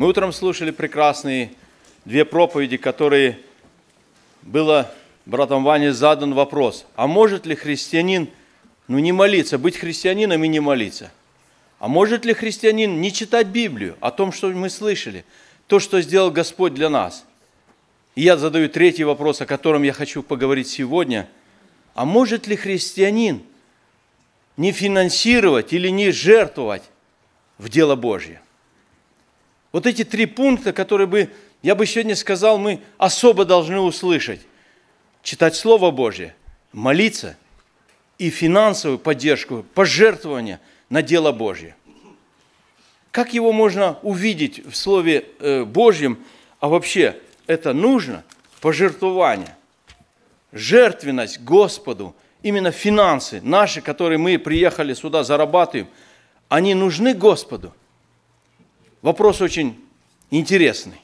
Мы утром слушали прекрасные две проповеди, которые было братом Ване задан вопрос, а может ли христианин ну, не молиться, быть христианином и не молиться? А может ли христианин не читать Библию о том, что мы слышали, то, что сделал Господь для нас? И я задаю третий вопрос, о котором я хочу поговорить сегодня. А может ли христианин не финансировать или не жертвовать в дело Божье? Вот эти три пункта, которые бы, я бы сегодня сказал, мы особо должны услышать. Читать Слово Божье, молиться и финансовую поддержку, пожертвования на дело Божье. Как его можно увидеть в Слове э, Божьем, а вообще это нужно? Пожертвование, жертвенность Господу, именно финансы наши, которые мы приехали сюда, зарабатываем, они нужны Господу – Вопрос очень интересный.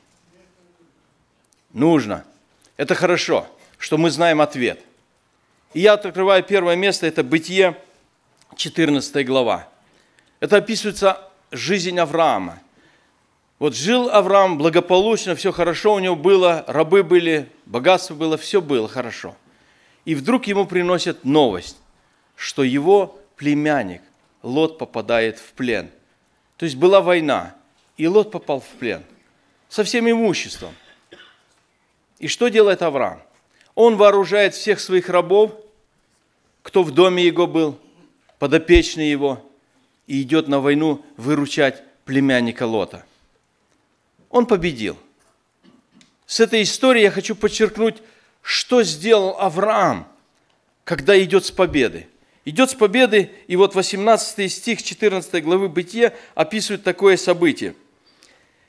Нужно. Это хорошо, что мы знаем ответ. И я открываю первое место, это Бытие, 14 глава. Это описывается жизнь Авраама. Вот жил Авраам благополучно, все хорошо у него было, рабы были, богатство было, все было хорошо. И вдруг ему приносят новость, что его племянник Лот попадает в плен. То есть была война – и Лот попал в плен со всем имуществом. И что делает Авраам? Он вооружает всех своих рабов, кто в доме его был, подопечный его, и идет на войну выручать племянника Лота. Он победил. С этой истории я хочу подчеркнуть, что сделал Авраам, когда идет с победы. Идет с победы, и вот 18 стих 14 главы Бытия описывает такое событие –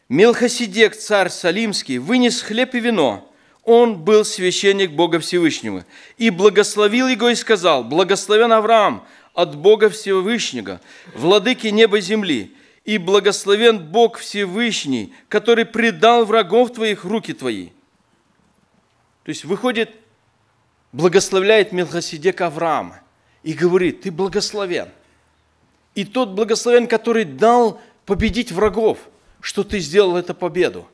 Мелхосидек, царь Салимский, вынес хлеб и вино. Он был священник Бога Всевышнего. И благословил его и сказал, «Благословен Авраам от Бога Всевышнего, владыки неба и земли, и благословен Бог Всевышний, который предал врагов твоих руки твои». То есть выходит, благословляет Мелхосидек Авраама и говорит, «Ты благословен». И тот благословен, который дал победить врагов – что ты сделал эту победу.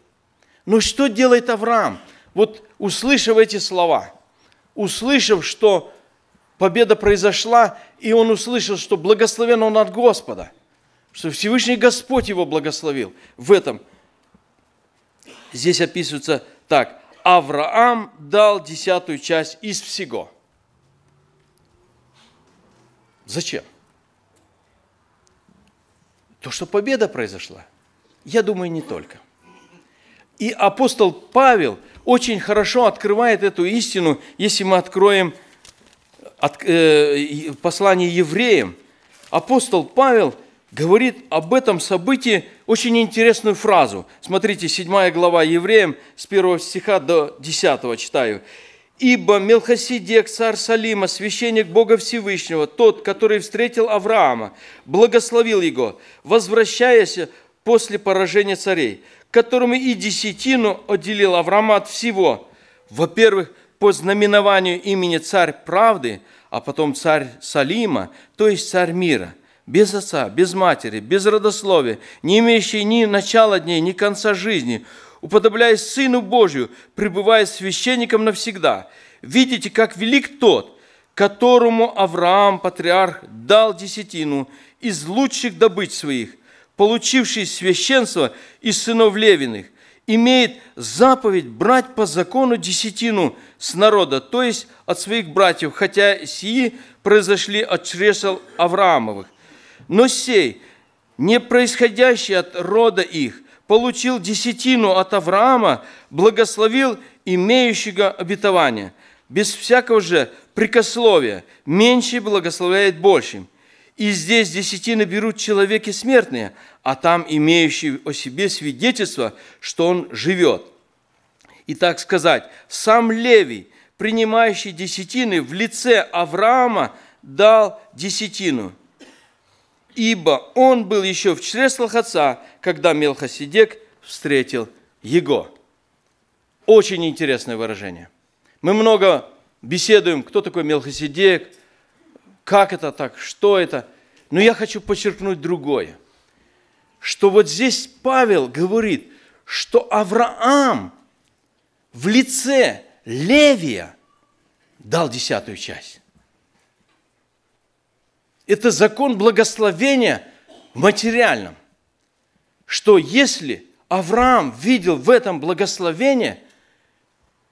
Но что делает Авраам? Вот услышав эти слова, услышав, что победа произошла, и он услышал, что благословен он от Господа, что Всевышний Господь его благословил в этом. Здесь описывается так. Авраам дал десятую часть из всего. Зачем? То, что победа произошла – я думаю, не только. И апостол Павел очень хорошо открывает эту истину, если мы откроем от, э, послание евреям. Апостол Павел говорит об этом событии очень интересную фразу. Смотрите, 7 глава евреям с 1 стиха до 10 читаю. «Ибо Мелхосидек, царь Салима, священник Бога Всевышнего, тот, который встретил Авраама, благословил его, возвращаясь, после поражения царей, которому и десятину отделил Авраам от всего. Во-первых, по знаменованию имени царь правды, а потом царь Салима, то есть царь мира, без отца, без матери, без родословия, не имеющий ни начала дней, ни конца жизни, уподобляясь Сыну Божию, пребывая священником навсегда. Видите, как велик тот, которому Авраам, патриарх, дал десятину из лучших добыть своих, получивший священство из сынов Левиных, имеет заповедь брать по закону десятину с народа, то есть от своих братьев, хотя сии произошли от чресел Авраамовых. Но сей, не происходящий от рода их, получил десятину от Авраама, благословил имеющего обетование без всякого же прикословия, меньше благословляет большим. И здесь десятины берут человеки смертные, а там имеющие о себе свидетельство, что он живет. И так сказать, сам Левий, принимающий десятины в лице Авраама, дал десятину. Ибо он был еще в чреслах отца, когда Мелхосидек встретил его. Очень интересное выражение. Мы много беседуем, кто такой Мелхосидек – как это так? Что это? Но я хочу подчеркнуть другое. Что вот здесь Павел говорит, что Авраам в лице Левия дал десятую часть. Это закон благословения в материальном. Что если Авраам видел в этом благословение,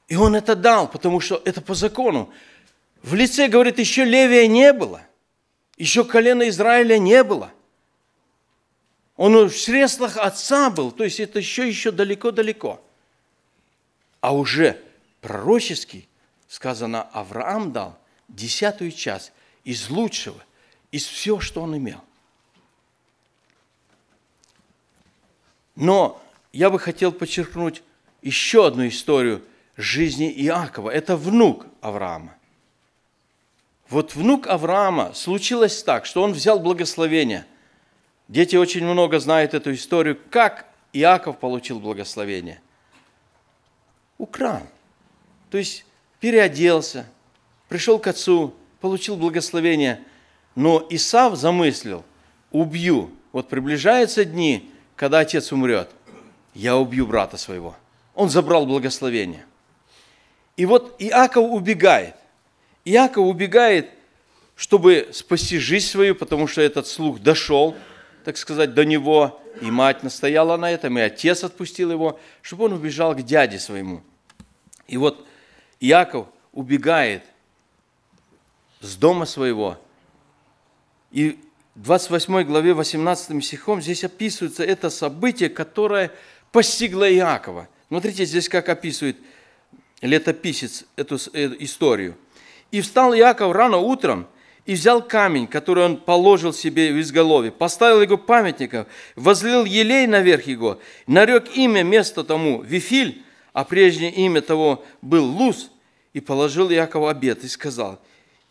и он это дал, потому что это по закону, в лице, говорит, еще Левия не было, еще колено Израиля не было. Он в средствах отца был, то есть это еще, еще далеко-далеко. А уже пророческий, сказано, Авраам дал десятую часть из лучшего, из всего, что он имел. Но я бы хотел подчеркнуть еще одну историю жизни Иакова. Это внук Авраама. Вот внук Авраама, случилось так, что он взял благословение. Дети очень много знают эту историю, как Иаков получил благословение. Украл. То есть переоделся, пришел к отцу, получил благословение. Но Исав замыслил, убью. Вот приближаются дни, когда отец умрет. Я убью брата своего. Он забрал благословение. И вот Иаков убегает. Иаков убегает, чтобы спасти жизнь свою, потому что этот слух дошел, так сказать, до него, и мать настояла на этом, и отец отпустил его, чтобы он убежал к дяде своему. И вот Иаков убегает с дома своего. И в 28 главе 18 стихом здесь описывается это событие, которое постигло Иакова. Смотрите, здесь как описывает летописец эту э, историю – и встал Иаков рано утром и взял камень, который он положил себе в изголовье, поставил его памятником, возлил елей наверх его, нарек имя место тому Вифиль, а прежнее имя того был Луз, и положил Иаков обед и сказал,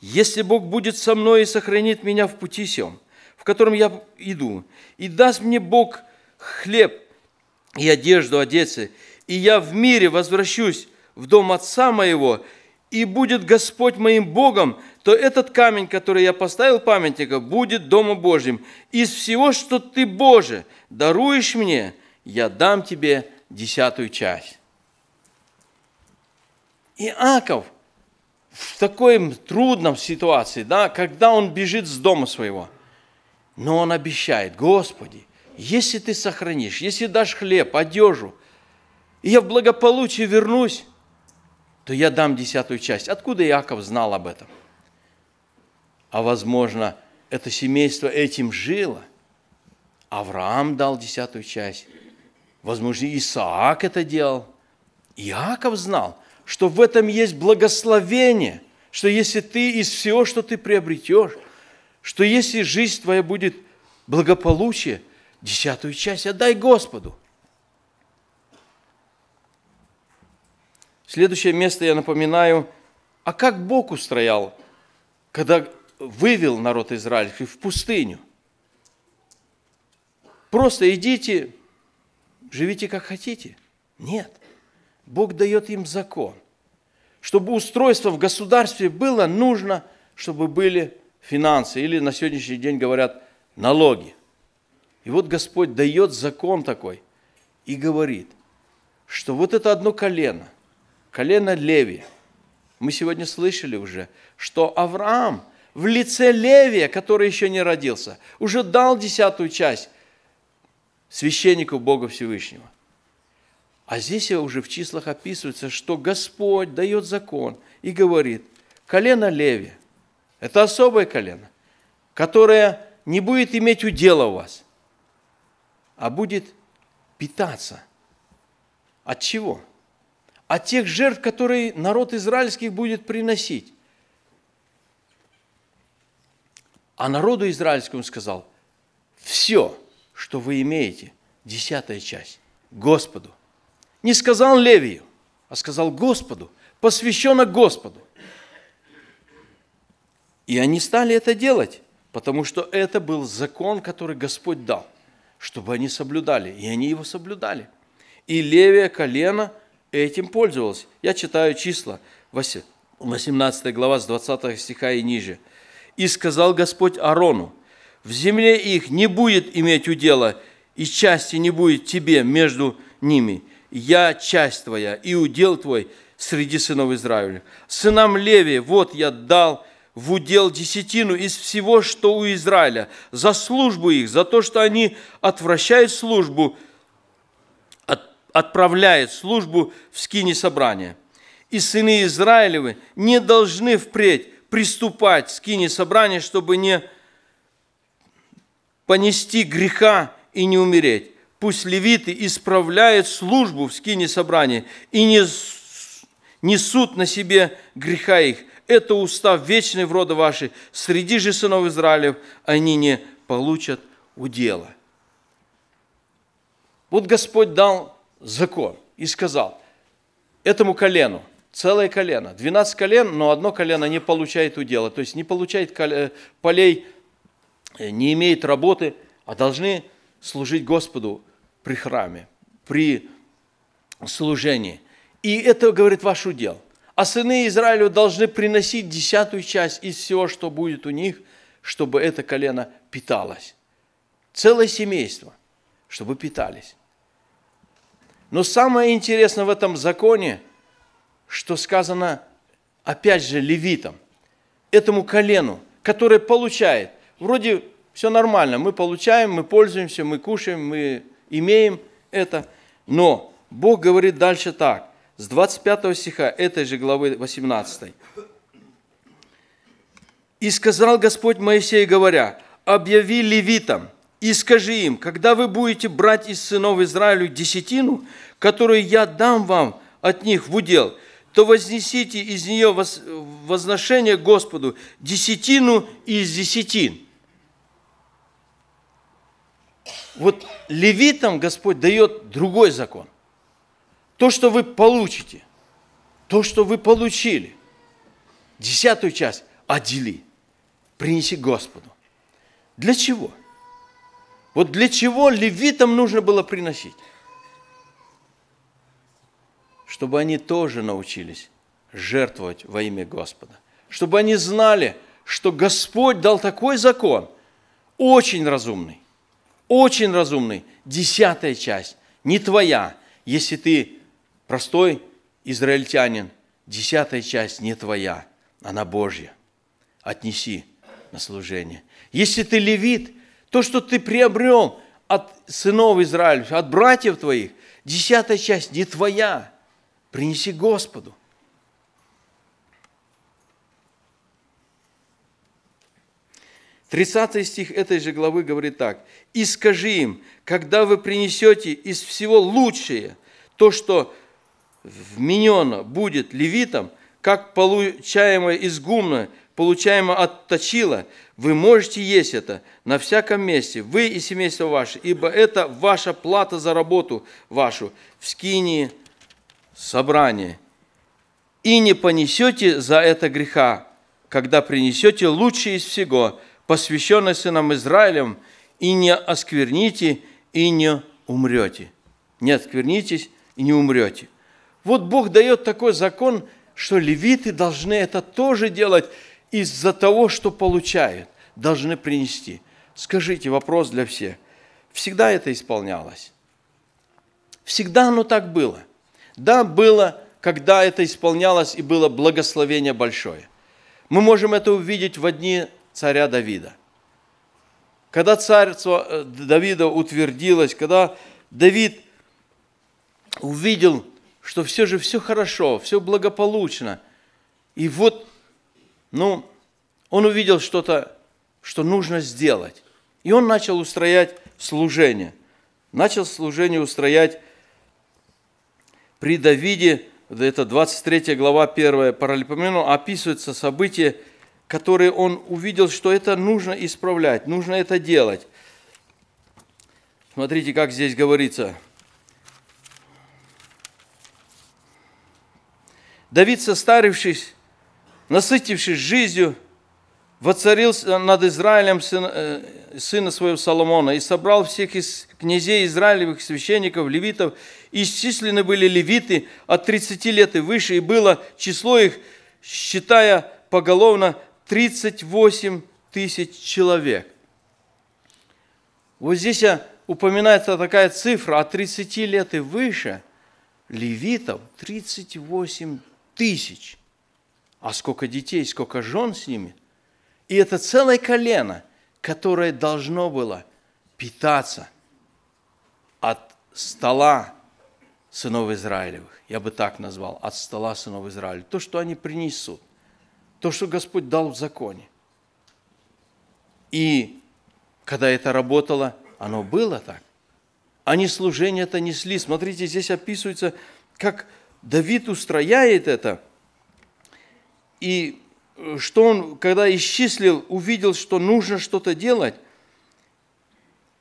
«Если Бог будет со мной и сохранит меня в пути сем, в котором я иду, и даст мне Бог хлеб и одежду одеться, и я в мире возвращусь в дом отца моего, и будет Господь моим Богом, то этот камень, который я поставил памятника, будет Дома Божьим. Из всего, что ты, Боже, даруешь мне, я дам тебе десятую часть. Иаков в такой трудном ситуации, да, когда он бежит с дома своего, но он обещает, Господи, если ты сохранишь, если дашь хлеб, одежу, и я в благополучие вернусь, то я дам десятую часть. Откуда Иаков знал об этом? А возможно, это семейство этим жило. Авраам дал десятую часть. Возможно, Исаак это делал. Иаков знал, что в этом есть благословение, что если ты из всего, что ты приобретешь, что если жизнь твоя будет благополучие, десятую часть отдай Господу – Следующее место я напоминаю, а как Бог устроял, когда вывел народ израильский в пустыню? Просто идите, живите как хотите. Нет. Бог дает им закон. Чтобы устройство в государстве было, нужно, чтобы были финансы или на сегодняшний день говорят налоги. И вот Господь дает закон такой и говорит, что вот это одно колено – колено Леви. Мы сегодня слышали уже, что Авраам в лице Левия, который еще не родился, уже дал десятую часть священнику Бога Всевышнего. А здесь уже в числах описывается, что Господь дает закон и говорит, колено Леви – это особое колено, которое не будет иметь удела у вас, а будет питаться. От чего? – а тех жертв, которые народ израильский будет приносить. А народу израильскому сказал, все, что вы имеете, десятая часть, Господу. Не сказал Левию, а сказал Господу, посвящено Господу. И они стали это делать, потому что это был закон, который Господь дал, чтобы они соблюдали, и они его соблюдали. И левия колено – этим пользовалась. Я читаю числа 18 глава с 20 стиха и ниже. «И сказал Господь Арону, в земле их не будет иметь удела, и части не будет тебе между ними. Я часть твоя и удел твой среди сынов Израиля. Сынам Леви вот я дал в удел десятину из всего, что у Израиля, за службу их, за то, что они отвращают службу – отправляет службу в скине собрания. И сыны Израилевы не должны впредь приступать к скине собрания, чтобы не понести греха и не умереть. Пусть левиты исправляют службу в скине собрания и не несут на себе греха их. Это устав вечный в рода ваши. Среди же сынов Израилев они не получат удела. Вот Господь дал закон и сказал, этому колену, целое колено, 12 колен, но одно колено не получает удела, то есть не получает э, полей, э, не имеет работы, а должны служить Господу при храме, при служении. И это, говорит, ваш удел. А сыны Израилю должны приносить десятую часть из всего, что будет у них, чтобы это колено питалось. Целое семейство, чтобы питались. Но самое интересное в этом законе, что сказано, опять же, левитам, этому колену, который получает. Вроде все нормально, мы получаем, мы пользуемся, мы кушаем, мы имеем это. Но Бог говорит дальше так, с 25 стиха этой же главы 18. «И сказал Господь Моисею, говоря, объяви левитам, и скажи им, когда вы будете брать из сынов Израилю десятину, которую я дам вам от них в удел, то вознесите из нее возношение Господу десятину из десятин. Вот левитам Господь дает другой закон. То, что вы получите, то, что вы получили, десятую часть отдели, принеси Господу. Для чего? Вот для чего левитам нужно было приносить? Чтобы они тоже научились жертвовать во имя Господа. Чтобы они знали, что Господь дал такой закон, очень разумный, очень разумный, десятая часть, не твоя, если ты простой израильтянин, десятая часть не твоя, она Божья. Отнеси на служение. Если ты левит, то, что ты приобрел от сынов Израиля, от братьев твоих, десятая часть не твоя, принеси Господу. Тридцатый стих этой же главы говорит так. «И скажи им, когда вы принесете из всего лучшее, то, что вменено будет левитам, как получаемое из гумна, получаемо от точила, вы можете есть это на всяком месте, вы и семейство ваше, ибо это ваша плата за работу вашу в скинии собрания. И не понесете за это греха, когда принесете лучшее из всего, посвященное сынам Израилем, и не оскверните, и не умрете. Не осквернитесь и не умрете. Вот Бог дает такой закон, что левиты должны это тоже делать – из-за того, что получают, должны принести. Скажите, вопрос для всех. Всегда это исполнялось? Всегда оно так было. Да, было, когда это исполнялось, и было благословение большое. Мы можем это увидеть в дни царя Давида. Когда царство э, Давида утвердилось, когда Давид увидел, что все же все хорошо, все благополучно, и вот ну, он увидел что-то, что нужно сделать. И он начал устроять служение. Начал служение устроять при Давиде, это 23 глава 1 Паралипомену, описывается событие, которые он увидел, что это нужно исправлять, нужно это делать. Смотрите, как здесь говорится. Давид, состарившись, насытившись жизнью, воцарился над Израилем сына, э, сына своего Соломона и собрал всех из князей Израилевых, священников, левитов. Исчислены были левиты от 30 лет и выше, и было число их, считая поголовно, 38 тысяч человек. Вот здесь упоминается такая цифра, от 30 лет и выше левитов 38 тысяч а сколько детей, сколько жен с ними. И это целое колено, которое должно было питаться от стола сынов Израилевых. Я бы так назвал, от стола сынов Израиля. То, что они принесут, то, что Господь дал в законе. И когда это работало, оно было так. Они служение это несли. Смотрите, здесь описывается, как Давид устрояет это – и э, что он, когда исчислил, увидел, что нужно что-то делать,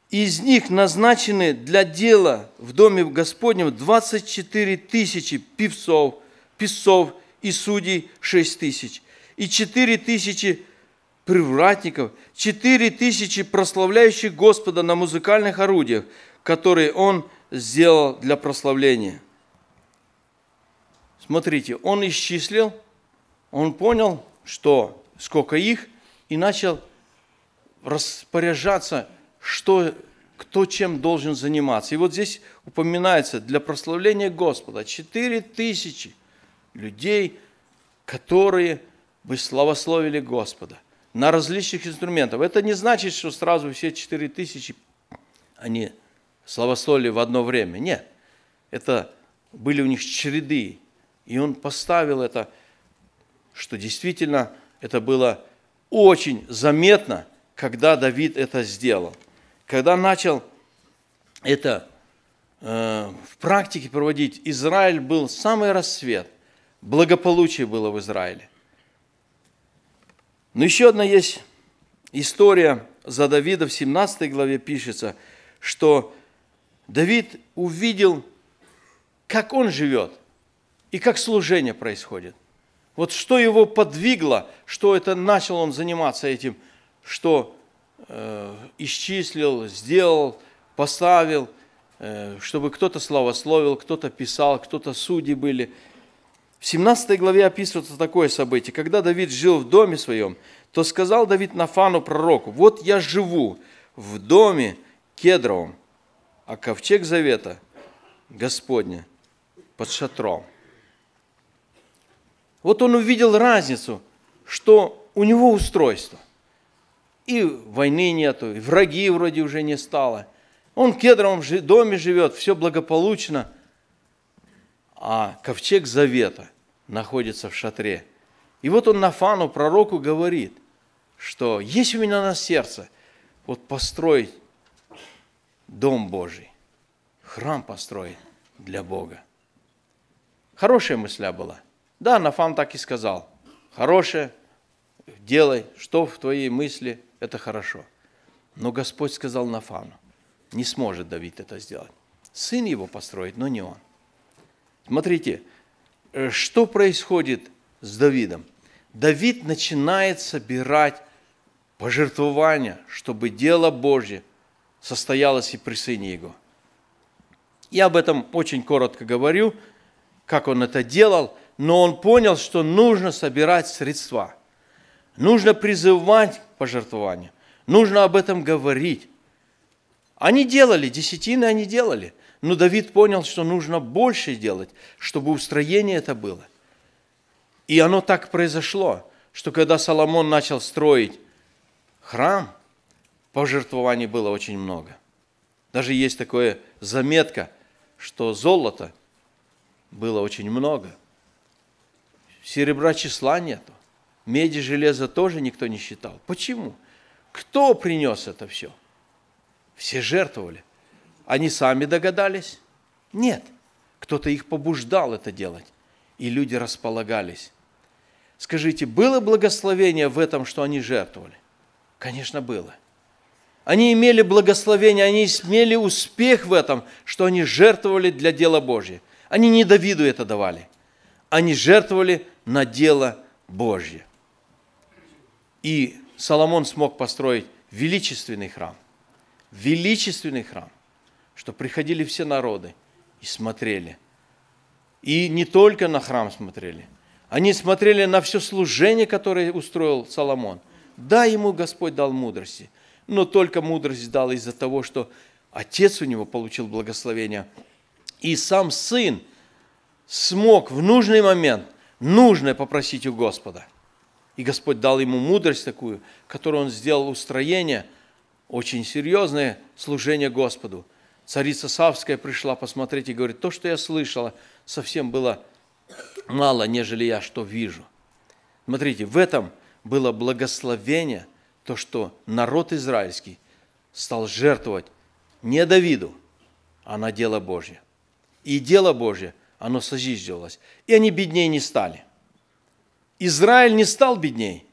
из них назначены для дела в Доме Господнем 24 тысячи певцов, писцов и судей 6 тысяч, и 4 тысячи привратников, 4 тысячи прославляющих Господа на музыкальных орудиях, которые Он сделал для прославления. Смотрите, Он исчислил – он понял, что сколько их, и начал распоряжаться, что, кто чем должен заниматься. И вот здесь упоминается для прославления Господа 4 тысячи людей, которые бы славословили Господа на различных инструментах. Это не значит, что сразу все 4 тысячи они славословили в одно время. Нет. Это были у них череды. И он поставил это что действительно это было очень заметно, когда Давид это сделал. Когда начал это э, в практике проводить, Израиль был самый рассвет, благополучие было в Израиле. Но еще одна есть история за Давида в 17 главе пишется, что Давид увидел, как он живет и как служение происходит – вот что его подвигло, что это начал он заниматься этим, что э, исчислил, сделал, поставил, э, чтобы кто-то славословил, кто-то писал, кто-то судьи были. В 17 главе описывается такое событие. Когда Давид жил в доме своем, то сказал Давид Нафану пророку, «Вот я живу в доме кедровом, а ковчег завета Господня под шатром». Вот он увидел разницу, что у него устройство. И войны нету, и враги вроде уже не стало. Он в кедровом доме живет, все благополучно. А ковчег завета находится в шатре. И вот он Нафану, пророку, говорит, что есть у меня на сердце вот построить дом Божий, храм построить для Бога. Хорошая мысля была – да, Нафан так и сказал. Хорошее, делай, что в твоей мысли, это хорошо. Но Господь сказал Нафану, не сможет Давид это сделать. Сын его построит, но не он. Смотрите, э, что происходит с Давидом? Давид начинает собирать пожертвования, чтобы дело Божье состоялось и при сыне его. Я об этом очень коротко говорю, как он это делал – но он понял, что нужно собирать средства, нужно призывать пожертвования, нужно об этом говорить. Они делали, десятины они делали, но Давид понял, что нужно больше делать, чтобы устроение это было. И оно так произошло, что когда Соломон начал строить храм, пожертвований было очень много. Даже есть такая заметка, что золота было очень много. Серебра числа нету. Меди, железа тоже никто не считал. Почему? Кто принес это все? Все жертвовали. Они сами догадались? Нет. Кто-то их побуждал это делать. И люди располагались. Скажите, было благословение в этом, что они жертвовали? Конечно, было. Они имели благословение, они имели успех в этом, что они жертвовали для дела Божьего. Они не Давиду это давали они жертвовали на дело Божье. И Соломон смог построить величественный храм, величественный храм, что приходили все народы и смотрели. И не только на храм смотрели, они смотрели на все служение, которое устроил Соломон. Да, ему Господь дал мудрости, но только мудрость дал из-за того, что отец у него получил благословение, и сам сын – смог в нужный момент нужное попросить у Господа. И Господь дал ему мудрость такую, которую он сделал устроение, очень серьезное служение Господу. Царица Савская пришла посмотреть и говорит, то, что я слышала, совсем было мало, нежели я что вижу. Смотрите, в этом было благословение, то, что народ израильский стал жертвовать не Давиду, а на дело Божье. И дело Божье – оно созиждилось. И они беднее не стали. Израиль не стал бедней,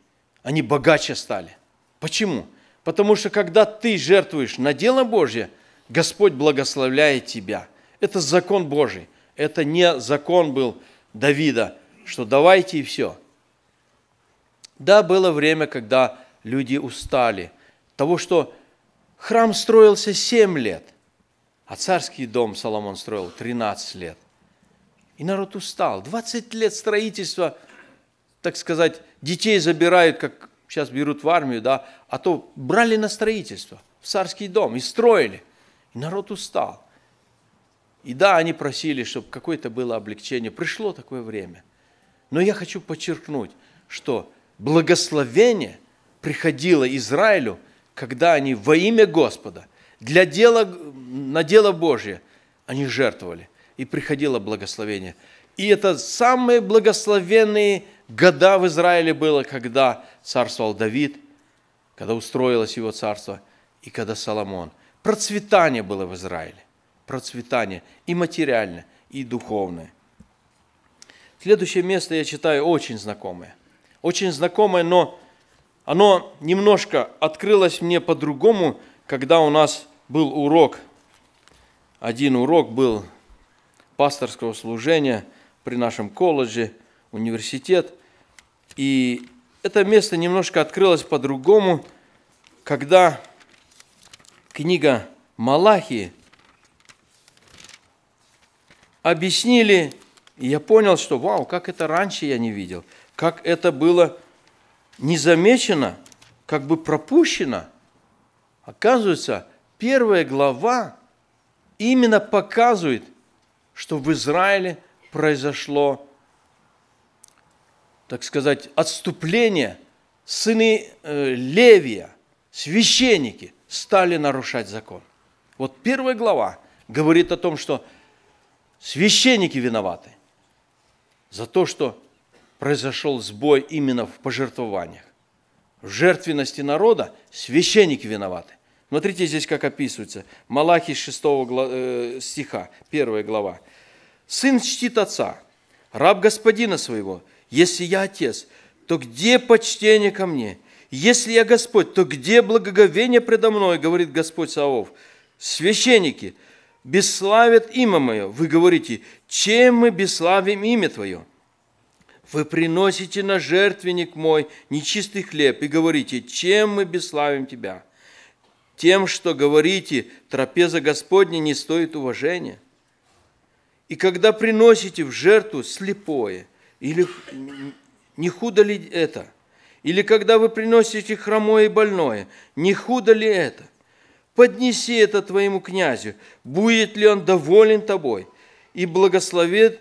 они богаче стали. Почему? Потому что когда ты жертвуешь на дело Божье, Господь благословляет тебя. Это закон Божий. Это не закон был Давида, что давайте и все. Да, было время, когда люди устали. Того, что храм строился 7 лет, а царский дом Соломон строил 13 лет. И народ устал. 20 лет строительства, так сказать, детей забирают, как сейчас берут в армию, да, а то брали на строительство, в царский дом и строили. И народ устал. И да, они просили, чтобы какое-то было облегчение. Пришло такое время. Но я хочу подчеркнуть, что благословение приходило Израилю, когда они во имя Господа, для дела, на дело Божье они жертвовали и приходило благословение. И это самые благословенные года в Израиле было, когда царствовал Давид, когда устроилось его царство, и когда Соломон. Процветание было в Израиле. Процветание и материальное, и духовное. Следующее место я читаю очень знакомое. Очень знакомое, но оно немножко открылось мне по-другому, когда у нас был урок. Один урок был пасторского служения при нашем колледже, университет. И это место немножко открылось по-другому, когда книга Малахии объяснили, и я понял, что вау, как это раньше я не видел, как это было незамечено, как бы пропущено. Оказывается, первая глава именно показывает – что в Израиле произошло, так сказать, отступление. Сыны э, Левия, священники, стали нарушать закон. Вот первая глава говорит о том, что священники виноваты за то, что произошел сбой именно в пожертвованиях. В жертвенности народа священники виноваты – Смотрите здесь, как описывается. Малахи 6 э, стиха, 1 глава. «Сын чтит отца, раб господина своего. Если я отец, то где почтение ко мне? Если я Господь, то где благоговение предо мной, говорит Господь Савов. Священники, бесславят имя мое. Вы говорите, чем мы бесславим имя твое? Вы приносите на жертвенник мой нечистый хлеб и говорите, чем мы бесславим тебя – тем, что говорите, трапеза Господня не стоит уважения. И когда приносите в жертву слепое, или не худо ли это? Или когда вы приносите хромое и больное, не худо ли это? Поднеси это твоему князю, будет ли он доволен тобой, и благословит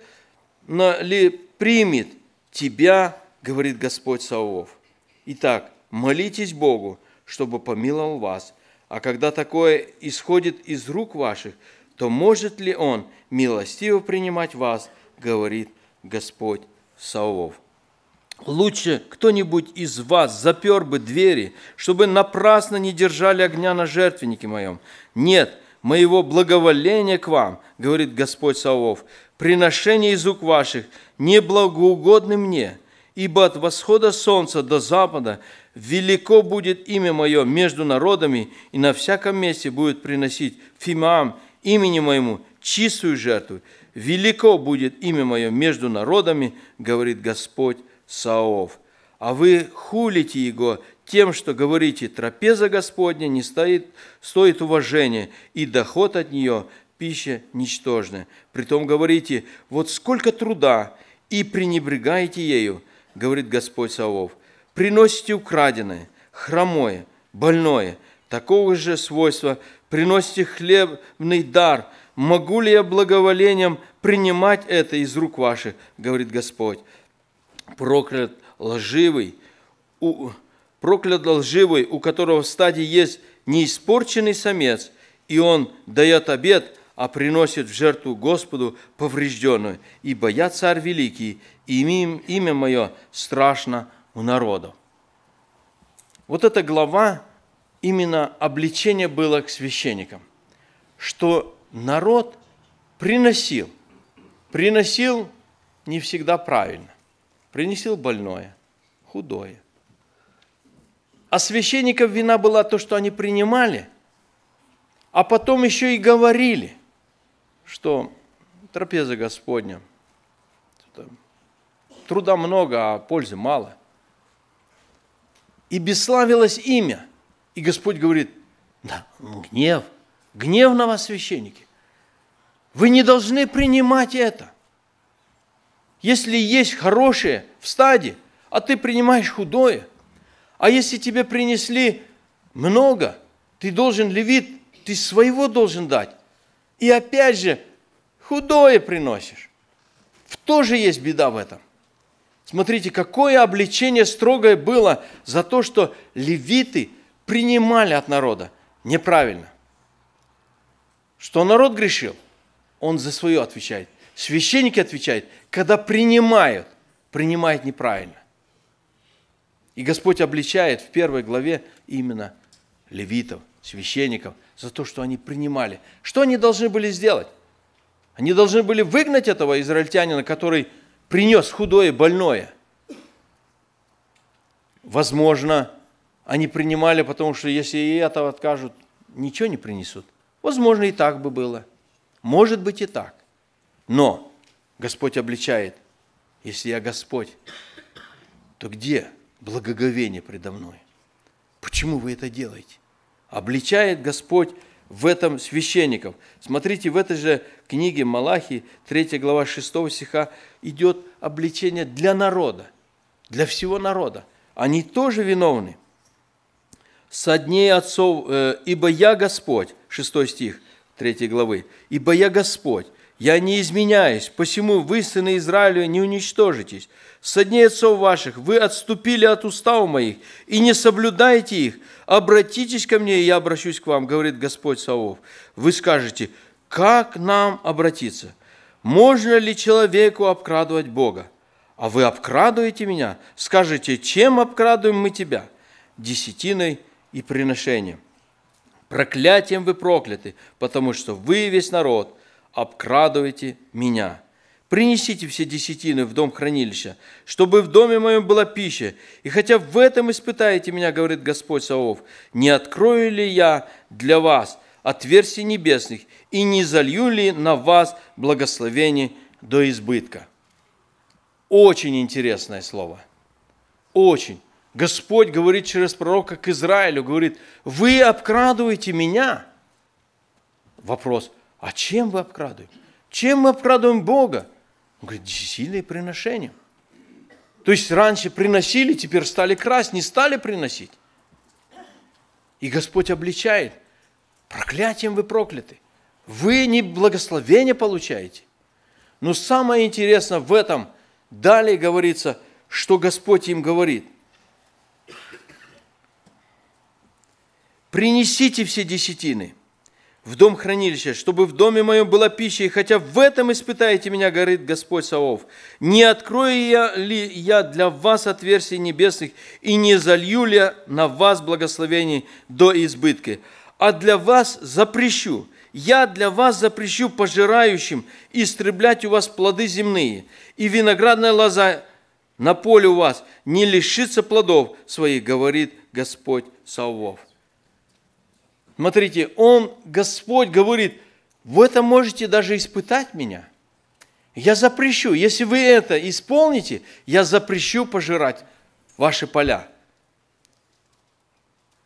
ли примет тебя, говорит Господь Савов. Итак, молитесь Богу, чтобы помиловал вас – а когда такое исходит из рук ваших, то может ли он милостиво принимать вас, говорит Господь Саов. Лучше кто-нибудь из вас запер бы двери, чтобы напрасно не держали огня на жертвеннике моем. Нет, моего благоволения к вам, говорит Господь Савов, приношение из рук ваших не благоугодны мне, ибо от восхода солнца до запада велико будет имя мое между народами, и на всяком месте будет приносить фимам имени моему чистую жертву. Велико будет имя мое между народами, говорит Господь Саов. А вы хулите его тем, что говорите, трапеза Господня не стоит, стоит уважения, и доход от нее – пища ничтожная. Притом говорите, вот сколько труда, и пренебрегаете ею – говорит Господь Савов, приносите украденное, хромое, больное, такого же свойства, приносите хлебный дар. Могу ли я благоволением принимать это из рук ваших, говорит Господь. Проклят лживый, у, проклят лживый, у которого в стаде есть неиспорченный самец, и он дает обед а приносит в жертву Господу поврежденную, ибо я царь великий, и имя, имя мое страшно у народа». Вот эта глава, именно обличение было к священникам, что народ приносил, приносил не всегда правильно, приносил больное, худое. А священников вина была то, что они принимали, а потом еще и говорили – что трапеза Господня, труда много, а пользы мало. И бесславилось имя. И Господь говорит, да, гнев, гнев на вас, священники. Вы не должны принимать это. Если есть хорошее в стаде, а ты принимаешь худое, а если тебе принесли много, ты должен, левит, ты своего должен дать. И опять же, худое приносишь. В Тоже есть беда в этом. Смотрите, какое обличение строгое было за то, что левиты принимали от народа неправильно. Что народ грешил, он за свое отвечает. Священники отвечают, когда принимают, принимают неправильно. И Господь обличает в первой главе именно левитов, священников – за то, что они принимали. Что они должны были сделать? Они должны были выгнать этого израильтянина, который принес худое, больное. Возможно, они принимали, потому что если и этого откажут, ничего не принесут. Возможно, и так бы было. Может быть, и так. Но Господь обличает, если я Господь, то где благоговение предо мной? Почему вы это делаете? обличает Господь в этом священников. Смотрите, в этой же книге Малахи, 3 глава 6 стиха, идет обличение для народа, для всего народа. Они тоже виновны. «Со дней отцов, э, ибо я Господь», 6 стих 3 главы, «ибо я Господь, я не изменяюсь, посему вы, сыны Израиля, не уничтожитесь. Со дней отцов ваших вы отступили от устав моих и не соблюдаете их. Обратитесь ко мне, и я обращусь к вам, говорит Господь Савов. Вы скажете, как нам обратиться? Можно ли человеку обкрадывать Бога? А вы обкрадываете меня? Скажете, чем обкрадуем мы тебя? Десятиной и приношением. Проклятием вы прокляты, потому что вы весь народ – обкрадываете меня. Принесите все десятины в дом хранилища, чтобы в доме моем была пища. И хотя в этом испытаете меня, говорит Господь Савов, не открою ли я для вас отверстий небесных и не залью ли на вас благословение до избытка? Очень интересное слово. Очень. Господь говорит через пророка к Израилю, говорит, вы обкрадываете меня. Вопрос, а чем вы обкрадываем? Чем мы обкрадываем Бога? Он говорит, десятиные приношением. То есть раньше приносили, теперь стали красть, не стали приносить. И Господь обличает. Проклятием вы прокляты. Вы не благословение получаете. Но самое интересное в этом, далее говорится, что Господь им говорит. Принесите все десятины – в дом хранилища, чтобы в доме моем была пища, и хотя в этом испытаете меня, горит Господь Савов. Не открою я ли я для вас отверстий небесных, и не залью ли на вас благословений до избытка, а для вас запрещу, я для вас запрещу пожирающим истреблять у вас плоды земные, и виноградная лоза на поле у вас не лишится плодов своих, говорит Господь Савов. Смотрите, он, Господь говорит, вы это можете даже испытать меня. Я запрещу, если вы это исполните, я запрещу пожирать ваши поля.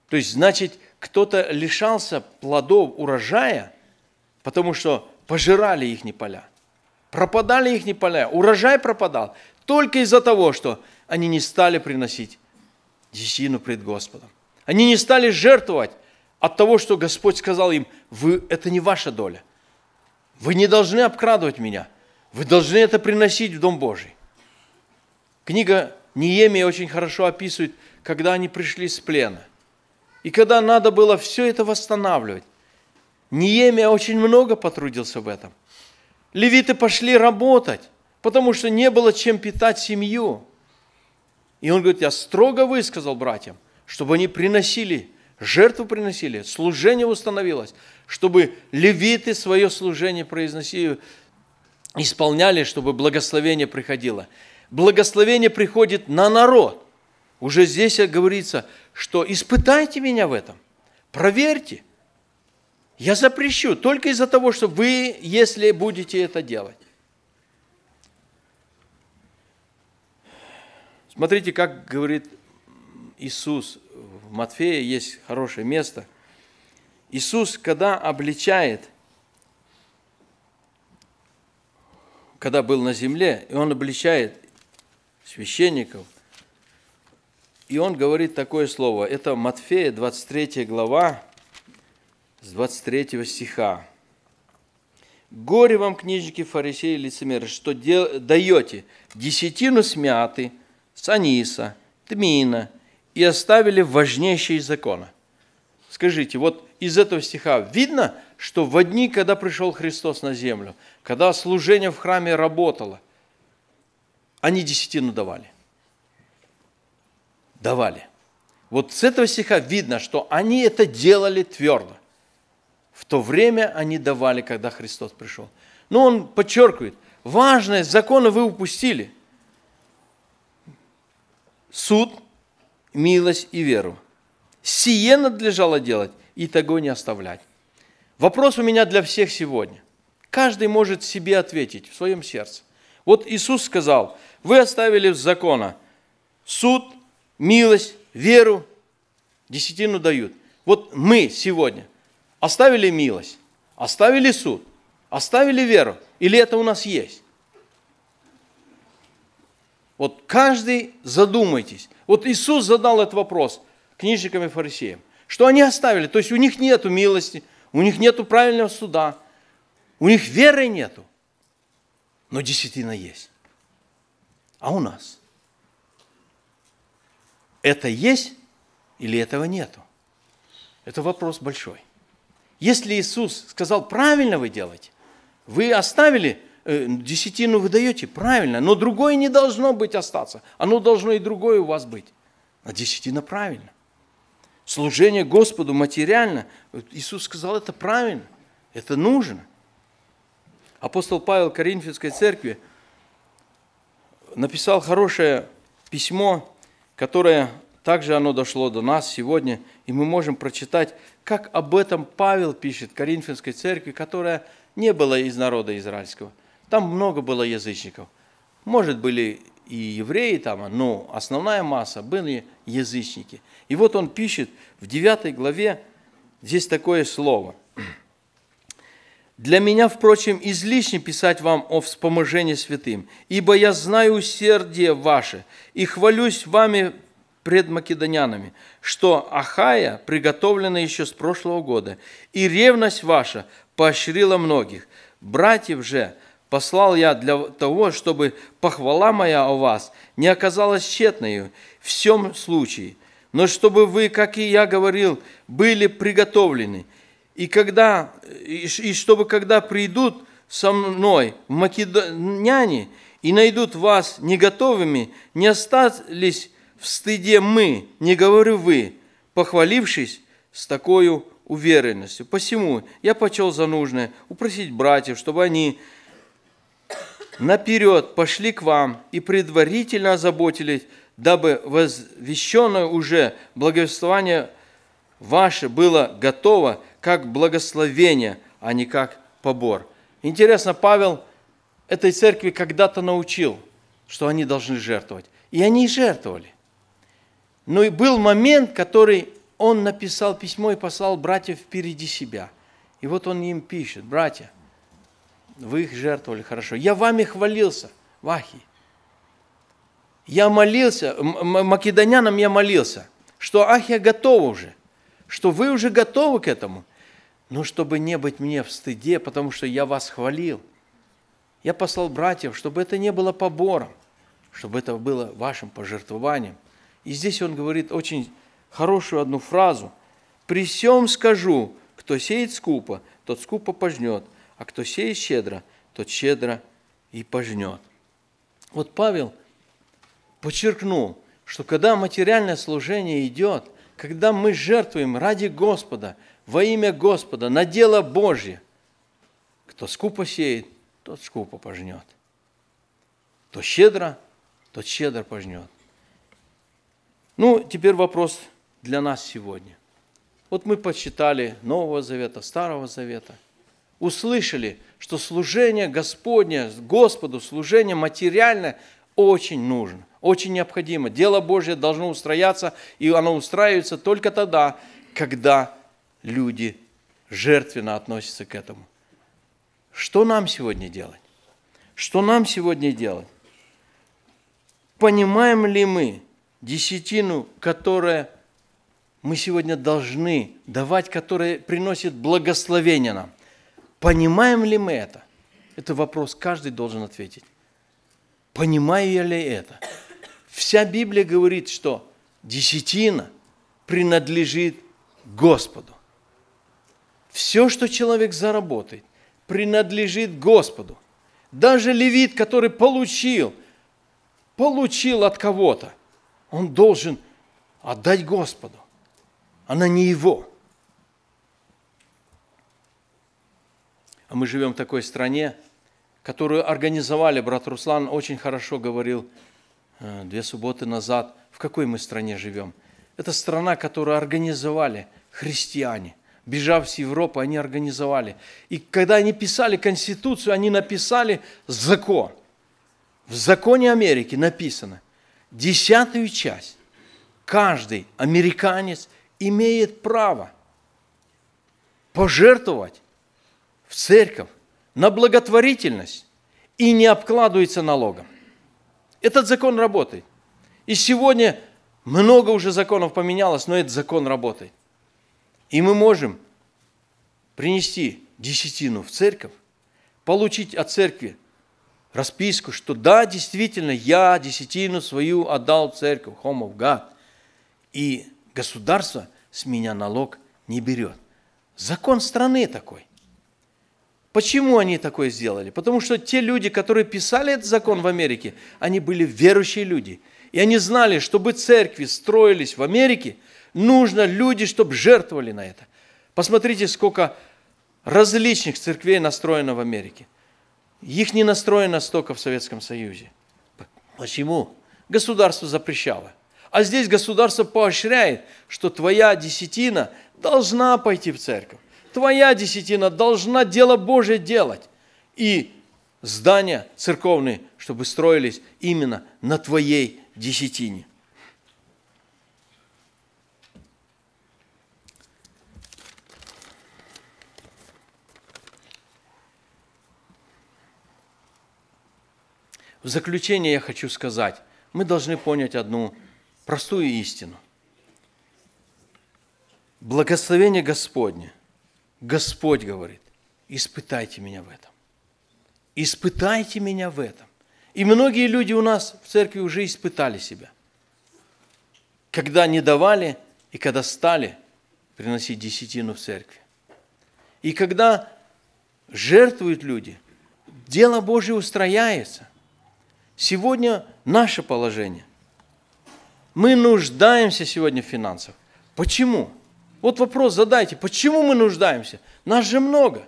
То есть, значит, кто-то лишался плодов урожая, потому что пожирали их не поля. Пропадали их не поля, урожай пропадал только из-за того, что они не стали приносить десину пред Господом. Они не стали жертвовать от того, что Господь сказал им, вы, это не ваша доля. Вы не должны обкрадывать меня. Вы должны это приносить в Дом Божий. Книга Неемия очень хорошо описывает, когда они пришли с плена. И когда надо было все это восстанавливать. Неемия очень много потрудился в этом. Левиты пошли работать, потому что не было чем питать семью. И он говорит, я строго высказал братьям, чтобы они приносили жертву приносили, служение установилось, чтобы левиты свое служение произносили, исполняли, чтобы благословение приходило. Благословение приходит на народ. Уже здесь говорится, что испытайте меня в этом, проверьте. Я запрещу только из-за того, что вы, если будете это делать. Смотрите, как говорит Иисус в Матфея есть хорошее место. Иисус, когда обличает, когда был на земле, и Он обличает священников, и Он говорит такое слово. Это Матфея, 23 глава, с 23 стиха. «Горе вам, книжники, фарисеи, лицемеры, что дел... даете десятину смяты, саниса, тмина – и оставили важнейшие законы. Скажите, вот из этого стиха видно, что в одни, когда пришел Христос на землю, когда служение в храме работало, они десятину давали. Давали. Вот с этого стиха видно, что они это делали твердо. В то время они давали, когда Христос пришел. Но он подчеркивает, важное, законы вы упустили. Суд – милость и веру. Сие надлежало делать и того не оставлять. Вопрос у меня для всех сегодня. Каждый может себе ответить в своем сердце. Вот Иисус сказал, вы оставили закона суд, милость, веру, десятину дают. Вот мы сегодня оставили милость, оставили суд, оставили веру, или это у нас есть? Вот каждый задумайтесь, вот Иисус задал этот вопрос книжникам и фарисеям. Что они оставили? То есть у них нет милости, у них нет правильного суда, у них веры нету, но десятина есть. А у нас? Это есть или этого нету? Это вопрос большой. Если Иисус сказал, правильно вы делаете, вы оставили Э, десятину вы даете, правильно, но другое не должно быть остаться. Оно должно и другое у вас быть. А десятина правильно. Служение Господу материально. Иисус сказал, это правильно, это нужно. Апостол Павел Коринфянской церкви написал хорошее письмо, которое также оно дошло до нас сегодня, и мы можем прочитать, как об этом Павел пишет Коринфянской церкви, которая не была из народа израильского. Там много было язычников. Может, были и евреи там, но основная масса были язычники. И вот он пишет в 9 главе, здесь такое слово. «Для меня, впрочем, излишне писать вам о вспоможении святым, ибо я знаю усердие ваше и хвалюсь вами пред македонянами, что Ахая приготовлена еще с прошлого года, и ревность ваша поощрила многих. Братьев же – Послал я для того, чтобы похвала моя о вас не оказалась тщетною в всем случае, но чтобы вы, как и я говорил, были приготовлены. И, когда, и, и чтобы, когда придут со мной в Македоняне и найдут вас не готовыми, не остались в стыде мы, не говорю вы, похвалившись с такой уверенностью. Посему я почел за нужное упросить братьев, чтобы они наперед пошли к вам и предварительно озаботились, дабы возвещенное уже благовествование ваше было готово как благословение, а не как побор. Интересно, Павел этой церкви когда-то научил, что они должны жертвовать. И они жертвовали. Но и был момент, который он написал письмо и послал братьев впереди себя. И вот он им пишет, братья – вы их жертвовали хорошо. Я вами хвалился, вахи. Я молился, македонянам я молился, что Ахия готова уже, что вы уже готовы к этому. Но чтобы не быть мне в стыде, потому что я вас хвалил, я послал братьев, чтобы это не было побором, чтобы это было вашим пожертвованием. И здесь он говорит очень хорошую одну фразу. «При всем скажу, кто сеет скупо, тот скупо пожнет, а кто сеет щедро, тот щедро и пожнет. Вот Павел подчеркнул, что когда материальное служение идет, когда мы жертвуем ради Господа, во имя Господа, на дело Божье, кто скупо сеет, тот скупо пожнет. То щедро, тот щедро пожнет. Ну, теперь вопрос для нас сегодня. Вот мы почитали Нового Завета, Старого Завета – услышали, что служение Господне, Господу, служение материальное очень нужно, очень необходимо. Дело Божье должно устрояться, и оно устраивается только тогда, когда люди жертвенно относятся к этому. Что нам сегодня делать? Что нам сегодня делать? Понимаем ли мы десятину, которая мы сегодня должны давать, которая приносит благословение нам? Понимаем ли мы это? Это вопрос каждый должен ответить. Понимаю я ли это? Вся Библия говорит, что десятина принадлежит Господу. Все, что человек заработает, принадлежит Господу. Даже левит, который получил, получил от кого-то, он должен отдать Господу. Она не его. А мы живем в такой стране, которую организовали, брат Руслан очень хорошо говорил э, две субботы назад, в какой мы стране живем. Это страна, которую организовали христиане. Бежав с Европы, они организовали. И когда они писали Конституцию, они написали закон. В законе Америки написано, десятую часть каждый американец имеет право пожертвовать церковь, на благотворительность и не обкладывается налогом. Этот закон работает. И сегодня много уже законов поменялось, но этот закон работает. И мы можем принести десятину в церковь, получить от церкви расписку, что да, действительно, я десятину свою отдал в церковь, home of God, и государство с меня налог не берет. Закон страны такой. Почему они такое сделали? Потому что те люди, которые писали этот закон в Америке, они были верующие люди. И они знали, чтобы церкви строились в Америке, нужно люди, чтобы жертвовали на это. Посмотрите, сколько различных церквей настроено в Америке. Их не настроено столько в Советском Союзе. Почему? Государство запрещало. А здесь государство поощряет, что твоя десятина должна пойти в церковь твоя десятина должна дело Божие делать. И здания церковные, чтобы строились именно на твоей десятине. В заключение я хочу сказать, мы должны понять одну простую истину. Благословение Господне – Господь говорит, испытайте меня в этом. Испытайте меня в этом. И многие люди у нас в церкви уже испытали себя. Когда не давали и когда стали приносить десятину в церкви. И когда жертвуют люди, дело Божье устрояется. Сегодня наше положение. Мы нуждаемся сегодня в финансах. Почему? Вот вопрос задайте, почему мы нуждаемся? Нас же много.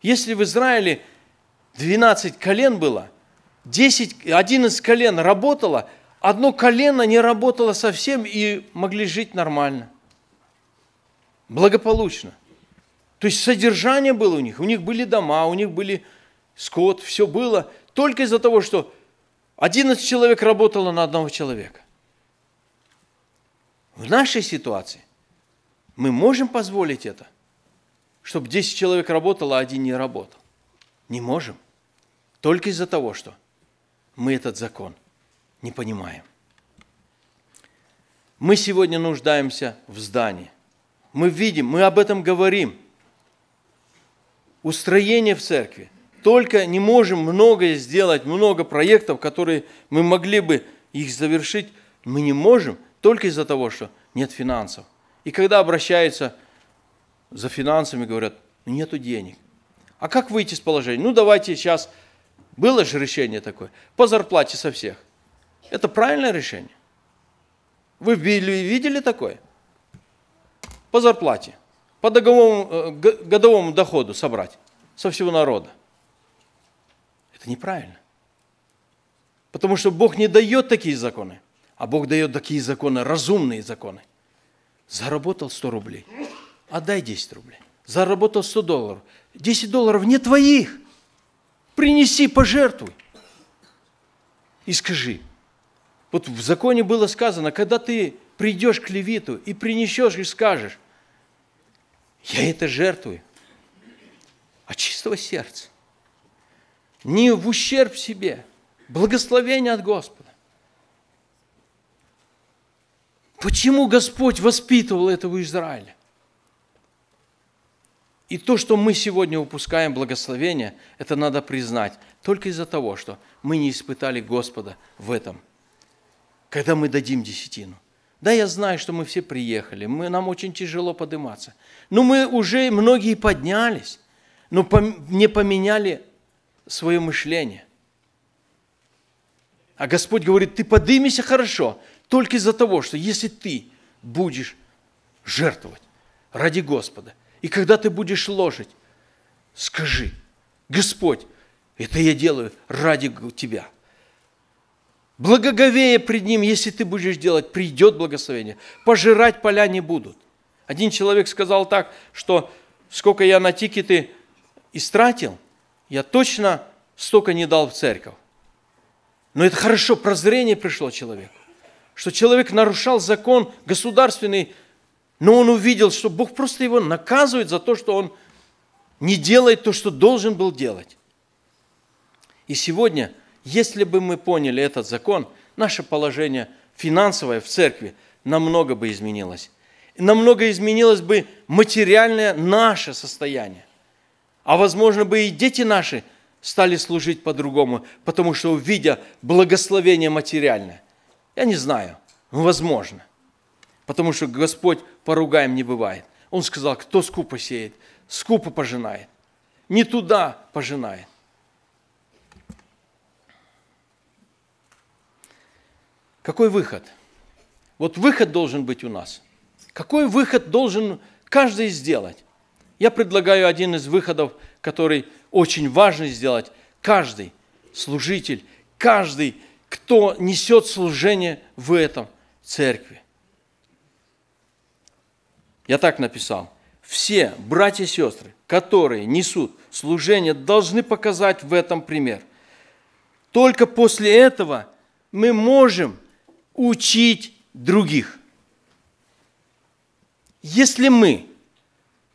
Если в Израиле 12 колен было, 10, 11 колен работало, одно колено не работало совсем и могли жить нормально, благополучно. То есть содержание было у них, у них были дома, у них были скот, все было, только из-за того, что 11 человек работало на одного человека. В нашей ситуации мы можем позволить это, чтобы 10 человек работало, а один не работал. Не можем. Только из-за того, что мы этот закон не понимаем. Мы сегодня нуждаемся в здании. Мы видим, мы об этом говорим. Устроение в церкви. Только не можем многое сделать, много проектов, которые мы могли бы их завершить, мы не можем, только из-за того, что нет финансов. И когда обращаются за финансами, говорят, нету денег. А как выйти из положения? Ну давайте сейчас, было же решение такое, по зарплате со всех. Это правильное решение. Вы видели такое? По зарплате, по договому, э, годовому доходу собрать со всего народа. Это неправильно. Потому что Бог не дает такие законы. А Бог дает такие законы, разумные законы. Заработал 100 рублей, отдай 10 рублей. Заработал 100 долларов, 10 долларов не твоих. Принеси, пожертвуй. И скажи. Вот в законе было сказано, когда ты придешь к левиту и принесешь и скажешь, я это жертвую от чистого сердца, не в ущерб себе, благословение от Господа. Почему Господь воспитывал этого Израиля? И то, что мы сегодня упускаем благословение, это надо признать только из-за того, что мы не испытали Господа в этом, когда мы дадим десятину. Да, я знаю, что мы все приехали, мы, нам очень тяжело подниматься. Но мы уже, многие поднялись, но пом, не поменяли свое мышление. А Господь говорит, ты поднимешься хорошо, только из-за того, что если ты будешь жертвовать ради Господа, и когда ты будешь ложить, скажи, Господь, это я делаю ради Тебя. Благоговея пред Ним, если ты будешь делать, придет благословение. Пожирать поля не будут. Один человек сказал так, что сколько я на тикеты истратил, я точно столько не дал в церковь. Но это хорошо, прозрение пришло человеку что человек нарушал закон государственный, но он увидел, что Бог просто его наказывает за то, что он не делает то, что должен был делать. И сегодня, если бы мы поняли этот закон, наше положение финансовое в церкви намного бы изменилось. Намного изменилось бы материальное наше состояние. А возможно бы и дети наши стали служить по-другому, потому что увидя благословение материальное, я не знаю. Ну, возможно. Потому что Господь поругаем не бывает. Он сказал, кто скупо сеет, скупо пожинает. Не туда пожинает. Какой выход? Вот выход должен быть у нас. Какой выход должен каждый сделать? Я предлагаю один из выходов, который очень важно сделать. Каждый служитель, каждый кто несет служение в этом церкви. Я так написал. Все братья и сестры, которые несут служение, должны показать в этом пример. Только после этого мы можем учить других. Если мы,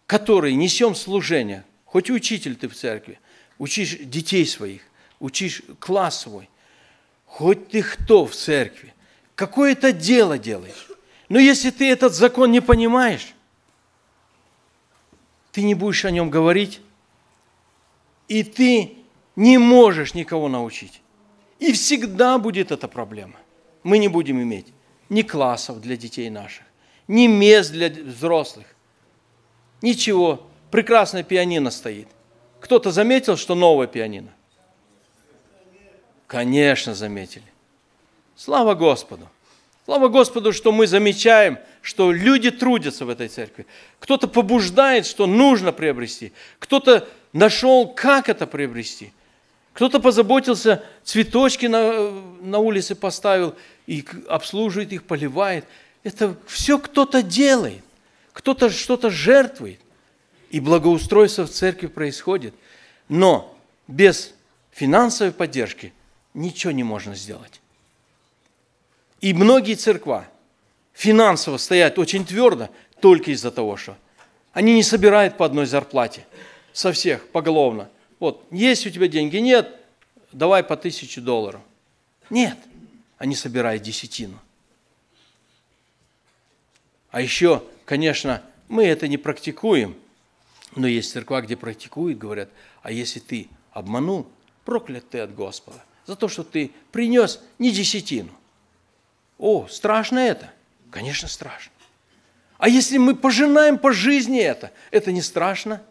которые несем служение, хоть учитель ты в церкви, учишь детей своих, учишь класс свой – хоть ты кто в церкви, какое это дело делаешь, но если ты этот закон не понимаешь, ты не будешь о нем говорить, и ты не можешь никого научить. И всегда будет эта проблема. Мы не будем иметь ни классов для детей наших, ни мест для взрослых. Ничего. Прекрасное пианино стоит. Кто-то заметил, что новое пианино? Конечно, заметили. Слава Господу! Слава Господу, что мы замечаем, что люди трудятся в этой церкви. Кто-то побуждает, что нужно приобрести. Кто-то нашел, как это приобрести. Кто-то позаботился, цветочки на, на улице поставил и обслуживает их, поливает. Это все кто-то делает. Кто-то что-то жертвует. И благоустройство в церкви происходит. Но без финансовой поддержки – ничего не можно сделать. И многие церква финансово стоят очень твердо только из-за того, что они не собирают по одной зарплате со всех поголовно. Вот, есть у тебя деньги? Нет, давай по тысяче долларов. Нет, они собирают десятину. А еще, конечно, мы это не практикуем, но есть церква, где практикуют, говорят, а если ты обманул, проклят ты от Господа за то, что ты принес не десятину. О, страшно это? Конечно, страшно. А если мы пожинаем по жизни это, это не страшно?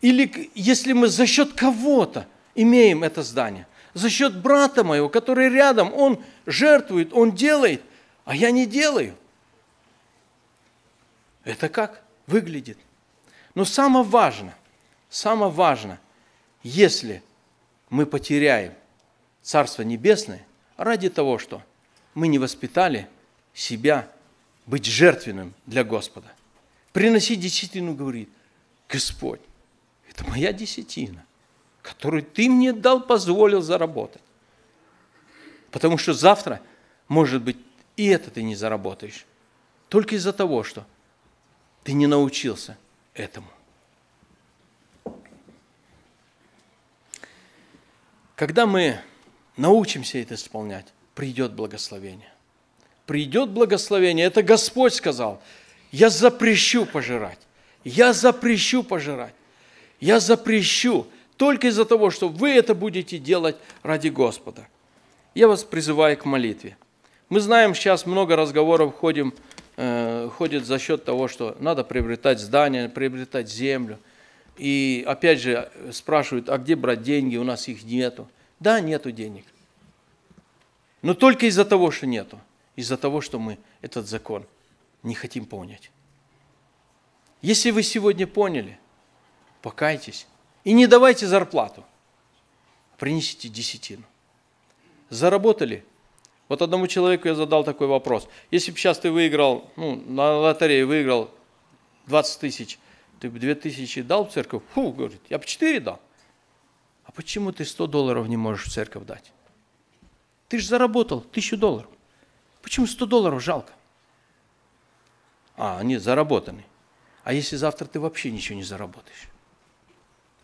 Или если мы за счет кого-то имеем это здание, за счет брата моего, который рядом, он жертвует, он делает, а я не делаю. Это как выглядит? Но самое важное, самое важное – если мы потеряем Царство Небесное ради того, что мы не воспитали себя быть жертвенным для Господа. приносить десятину, говорит, Господь, это моя десятина, которую ты мне дал, позволил заработать. Потому что завтра, может быть, и это ты не заработаешь. Только из-за того, что ты не научился этому. Когда мы научимся это исполнять, придет благословение. Придет благословение. Это Господь сказал. Я запрещу пожирать. Я запрещу пожирать. Я запрещу только из-за того, что вы это будете делать ради Господа. Я вас призываю к молитве. Мы знаем, сейчас много разговоров ходим, э, ходит за счет того, что надо приобретать здание, приобретать землю – и опять же спрашивают, а где брать деньги, у нас их нету. Да, нету денег. Но только из-за того, что нету. Из-за того, что мы этот закон не хотим понять. Если вы сегодня поняли, покайтесь. И не давайте зарплату. Принесите десятину. Заработали? Вот одному человеку я задал такой вопрос. Если бы сейчас ты выиграл, ну, на лотерее выиграл 20 тысяч, ты бы 2000 дал в церковь? Фу, говорит, я бы 4 дал. А почему ты 100 долларов не можешь в церковь дать? Ты же заработал 1000 долларов. Почему 100 долларов жалко? А, они заработаны. А если завтра ты вообще ничего не заработаешь?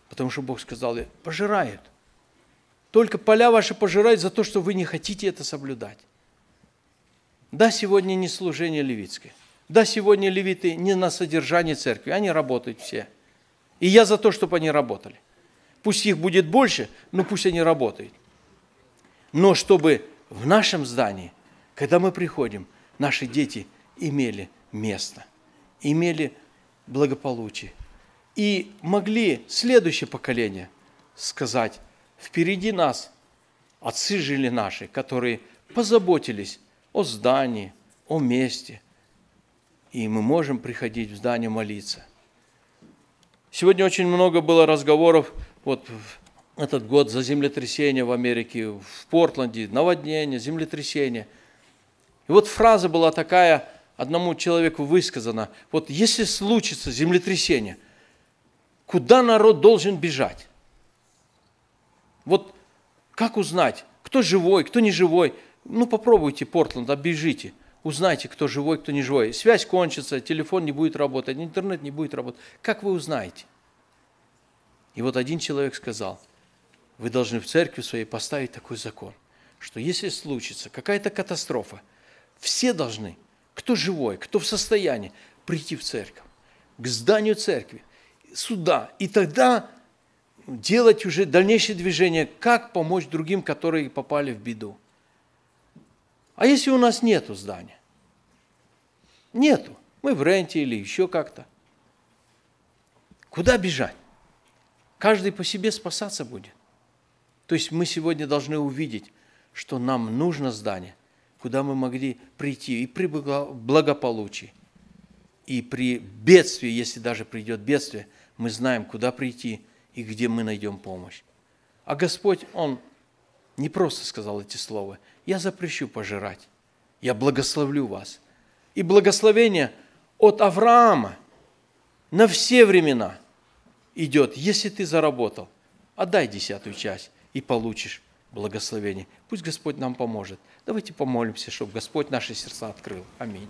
Потому что Бог сказал, пожирают. Только поля ваши пожирают за то, что вы не хотите это соблюдать. Да, сегодня не служение левитское – да, сегодня левиты не на содержании церкви, они работают все. И я за то, чтобы они работали. Пусть их будет больше, но пусть они работают. Но чтобы в нашем здании, когда мы приходим, наши дети имели место, имели благополучие. И могли следующее поколение сказать, впереди нас отцы жили наши, которые позаботились о здании, о месте – и мы можем приходить в здание молиться. Сегодня очень много было разговоров, вот этот год за землетрясение в Америке, в Портленде, наводнение, землетрясение. И вот фраза была такая, одному человеку высказана, вот если случится землетрясение, куда народ должен бежать? Вот как узнать, кто живой, кто не живой? Ну попробуйте Портленд, оббежите – Узнаете, кто живой, кто не живой. Связь кончится, телефон не будет работать, интернет не будет работать. Как вы узнаете? И вот один человек сказал, вы должны в церкви своей поставить такой закон, что если случится какая-то катастрофа, все должны, кто живой, кто в состоянии, прийти в церковь, к зданию церкви, сюда. И тогда делать уже дальнейшее движение, как помочь другим, которые попали в беду. А если у нас нет здания? Нету. Мы в ренте или еще как-то. Куда бежать? Каждый по себе спасаться будет. То есть мы сегодня должны увидеть, что нам нужно здание, куда мы могли прийти и при благополучии, и при бедствии, если даже придет бедствие, мы знаем, куда прийти и где мы найдем помощь. А Господь, Он не просто сказал эти слова. Я запрещу пожирать. Я благословлю вас – и благословение от Авраама на все времена идет. Если ты заработал, отдай десятую часть и получишь благословение. Пусть Господь нам поможет. Давайте помолимся, чтобы Господь наши сердца открыл. Аминь.